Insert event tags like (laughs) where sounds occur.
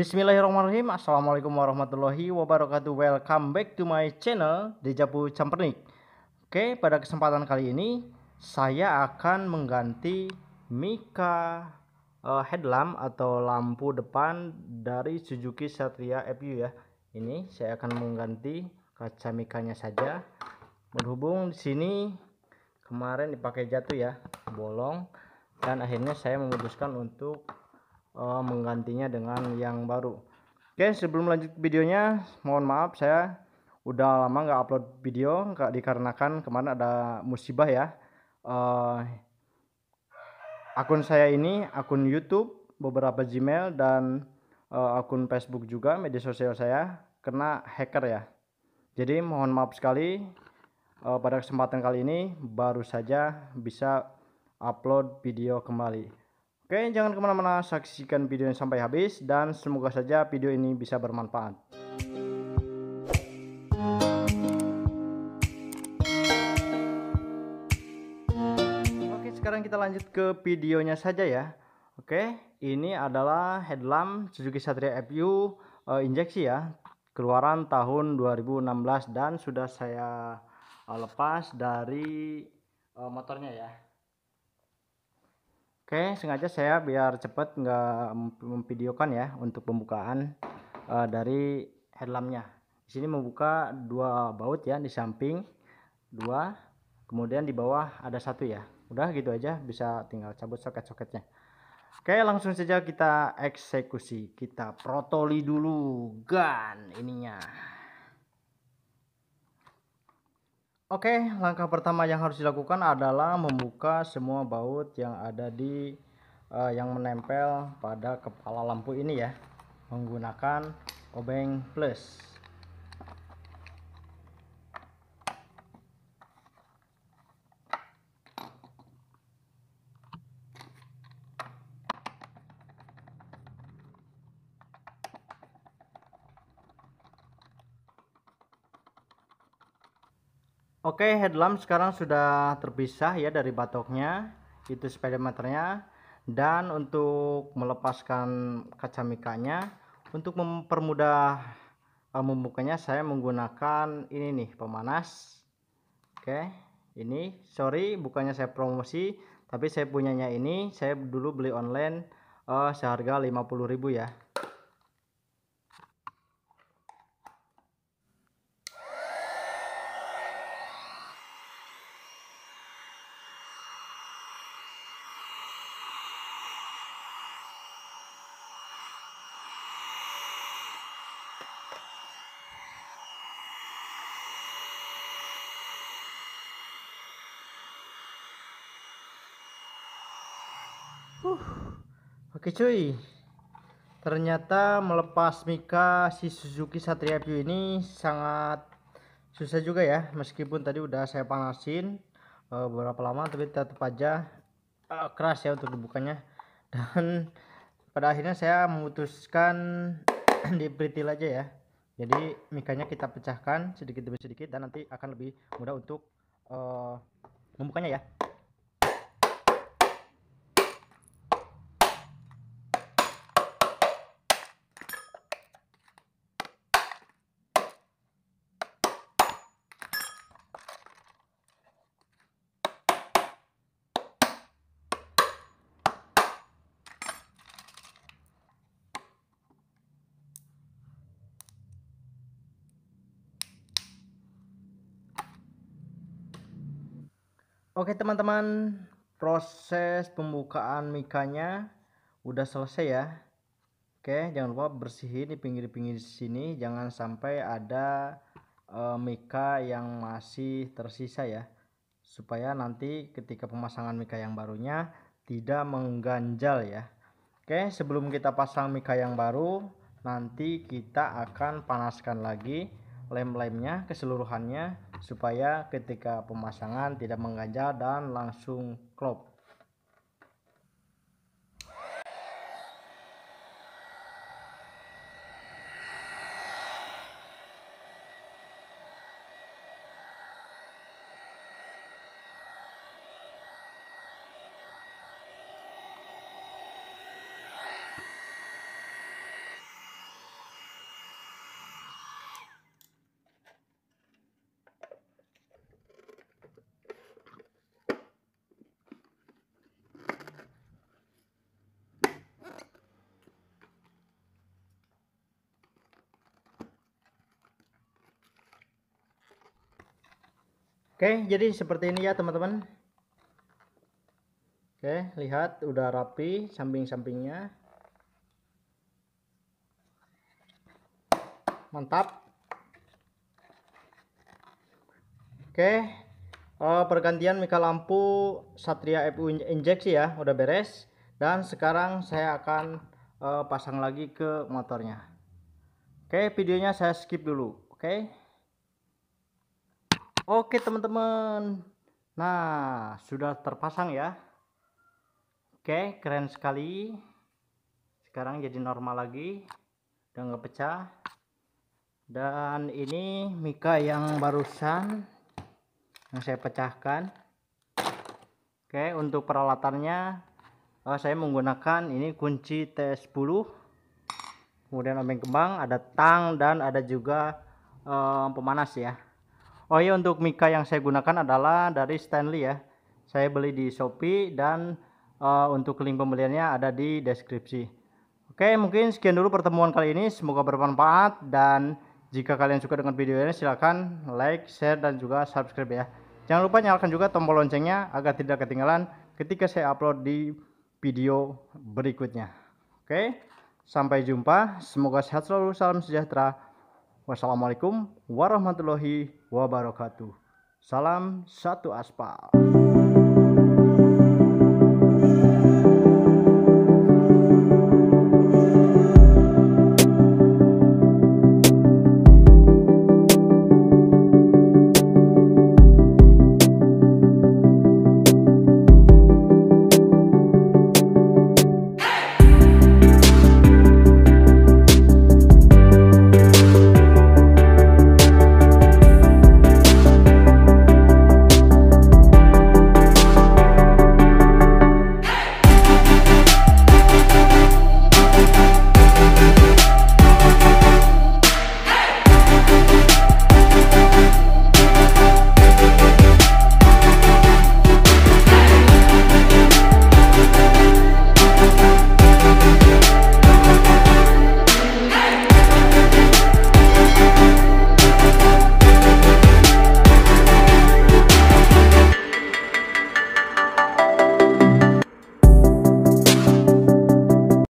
Bismillahirrahmanirrahim Assalamualaikum warahmatullahi wabarakatuh Welcome back to my channel Dejapu Campernik Oke pada kesempatan kali ini Saya akan mengganti Mika uh, headlamp atau lampu depan dari Suzuki Satria FU ya Ini saya akan mengganti kaca mikanya saja Berhubung di sini kemarin dipakai jatuh ya bolong dan akhirnya saya memutuskan untuk uh, menggantinya dengan yang baru oke sebelum lanjut videonya mohon maaf saya udah lama nggak upload video nggak dikarenakan kemarin ada musibah ya uh, akun saya ini akun YouTube beberapa Gmail dan uh, akun Facebook juga media sosial saya kena hacker ya jadi mohon maaf sekali uh, pada kesempatan kali ini baru saja bisa upload video kembali Oke, jangan kemana-mana, saksikan video ini sampai habis dan semoga saja video ini bisa bermanfaat. Oke, sekarang kita lanjut ke videonya saja ya. Oke, ini adalah headlamp Suzuki Satria FU uh, eh, injeksi ya, keluaran tahun 2016 dan sudah saya uh, lepas dari uh, motornya ya. Oke, sengaja saya biar cepat nggak memvideokan ya untuk pembukaan uh, dari headlampnya. Di sini membuka dua baut ya di samping dua, kemudian di bawah ada satu ya. Udah gitu aja, bisa tinggal cabut soket-soketnya. Oke, langsung saja kita eksekusi. Kita protoli dulu gan ininya. Oke, langkah pertama yang harus dilakukan adalah membuka semua baut yang ada di uh, yang menempel pada kepala lampu ini ya menggunakan obeng plus. Oke, headlamp sekarang sudah terpisah ya dari batoknya. Itu speedometernya. Dan untuk melepaskan kaca mikanya, untuk mempermudah uh, membukanya saya menggunakan ini nih, pemanas. Oke, ini sorry bukannya saya promosi, tapi saya punyanya ini saya dulu beli online uh, seharga 50.000 ya. Huh. Oke cuy. Ternyata melepas Mika si Suzuki Satria View ini sangat susah juga ya. Meskipun tadi udah saya panasin uh, berapa lama tapi tetap aja uh, keras ya untuk dibukanya. (laughs) Dan pada akhirnya saya memutuskan (clears throat) di pretil aja ya. Jadi mikanya kita pecahkan sedikit demi sedikit dan nanti akan lebih mudah untuk uh, membukanya ya. Oke teman-teman, proses pembukaan mikanya udah selesai ya. Oke, jangan lupa bersihin di pinggir-pinggir sini, jangan sampai ada e, eh, mika yang masih tersisa ya. Supaya nanti ketika pemasangan mika yang barunya tidak mengganjal ya. Oke, sebelum kita pasang mika yang baru, nanti kita akan panaskan lagi lem-lemnya keseluruhannya supaya ketika pemasangan tidak mengganjal dan langsung klop Oke, jadi seperti ini ya teman-teman. Oke, lihat udah rapi samping-sampingnya. Mantap. Oke, uh, pergantian mika lampu Satria FU injeksi ya, udah beres. Dan sekarang saya akan uh, pasang lagi ke motornya. Oke, videonya saya skip dulu. Oke. Oke teman-teman. Nah, sudah terpasang ya. Oke, keren sekali. Sekarang jadi normal lagi. Udah nggak pecah. Dan ini mika yang barusan yang saya pecahkan. Oke, untuk peralatannya eh, saya menggunakan ini kunci T10. Kemudian obeng kembang, ada tang dan ada juga um, pemanas ya. Oh iya untuk mika yang saya gunakan adalah dari Stanley ya. Saya beli di Shopee dan uh, untuk link pembeliannya ada di deskripsi. Oke mungkin sekian dulu pertemuan kali ini. Semoga bermanfaat dan jika kalian suka dengan video ini silahkan like, share dan juga subscribe ya. Jangan lupa nyalakan juga tombol loncengnya agar tidak ketinggalan ketika saya upload di video berikutnya. Oke, sampai jumpa. Semoga sehat selalu. Salam sejahtera. Wassalamualaikum warahmatullahi wabarakatuh. Salam satu aspal.